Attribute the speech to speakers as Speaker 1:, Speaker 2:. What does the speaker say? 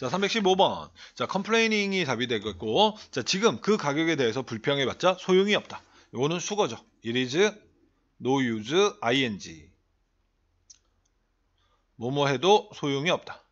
Speaker 1: 자 315번 자 컴플레이닝이 답이 되겠고 자 지금 그 가격에 대해서 불평해봤자 소용이 없다 이거는 수거죠 it is no use ing 뭐뭐 해도 소용이 없다